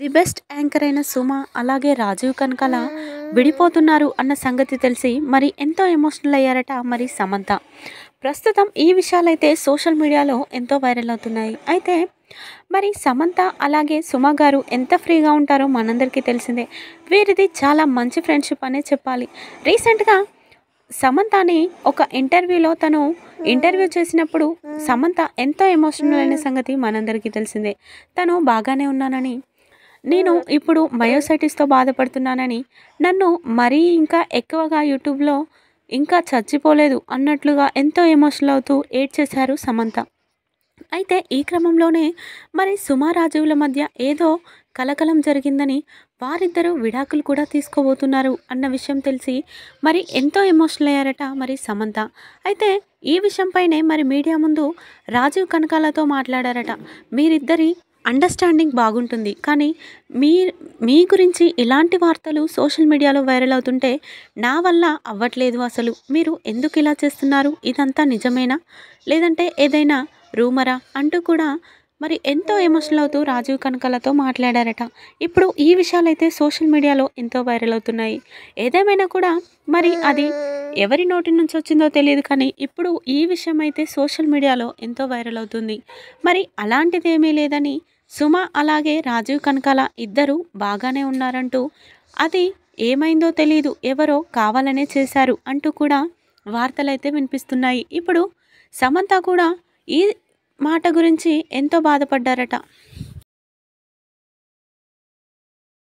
the best anchor అయిన సుమ అలాగే రాజీవ్ కనకాల విడిపోతున్నారు అన్న సంగతి తెలిసి మరి ఎంతో ఎమోషనల్ అయ్యారట మరి సమంత ప్రస్తుతం ఈ విషయాలైతే సోషల్ మీడియాలో ఎంతో వైరల్ అవుతున్నాయి అయితే మరి సమంత అలాగే సుమ గారు ఎంత ఫ్రీగా ఉంటారో మనందరికీ తెలిసిందే వీరిది చాలా మంచి ఫ్రెండ్షిప్ అనే చెప్పాలి రీసెంట్గా సమంతని ఒక ఇంటర్వ్యూలో తను ఇంటర్వ్యూ చేసినప్పుడు సమంత ఎంతో ఎమోషనల్ అయిన సంగతి మనందరికీ తెలిసిందే తను బాగానే ఉన్నానని నేను ఇప్పుడు మయోసైటిస్తో బాధపడుతున్నానని నన్ను మరీ ఇంకా ఎక్కువగా యూట్యూబ్లో ఇంకా చచ్చిపోలేదు అన్నట్లుగా ఎంతో ఎమోషనల్ అవుతూ ఏడ్ చేశారు సమంత అయితే ఈ క్రమంలోనే మరి సుమా రాజీవుల మధ్య ఏదో కలకలం జరిగిందని వారిద్దరూ విడాకులు కూడా తీసుకోబోతున్నారు అన్న విషయం తెలిసి మరి ఎంతో ఎమోషనల్ అయ్యారట మరి సమంత అయితే ఈ విషయంపైనే మరి మీడియా ముందు రాజీవ్ కనకాలతో మాట్లాడారట మీరిద్దరి అండర్స్టాండింగ్ బాగుంటుంది కానీ మీ మీ గురించి ఇలాంటి వార్తలు సోషల్ మీడియాలో వైరల్ అవుతుంటే నా వల్ల అవ్వట్లేదు అసలు మీరు ఎందుకు ఇలా చేస్తున్నారు ఇదంతా నిజమేనా లేదంటే ఏదైనా రూమరా అంటూ కూడా మరి ఎంతో ఎమోషనల్ అవుతూ రాజీవ్ కనకలతో మాట్లాడారట ఇప్పుడు ఈ విషయాలు అయితే సోషల్ మీడియాలో ఎంతో వైరల్ అవుతున్నాయి ఏదేమైనా కూడా మరి అది ఎవరి నోటి నుంచి వచ్చిందో తెలియదు కానీ ఇప్పుడు ఈ విషయం అయితే సోషల్ మీడియాలో ఎంతో వైరల్ అవుతుంది మరి అలాంటిదేమీ లేదని సుమ అలాగే రాజీవ్ కనకాల ఇద్దరు బాగానే ఉన్నారంటూ అది ఏమైందో తెలియదు ఎవరో కావాలనే చేశారు అంటూ కూడా వార్తలైతే వినిపిస్తున్నాయి ఇప్పుడు సమంత కూడా ఈ మాట గురించి ఎంతో బాధపడ్డారట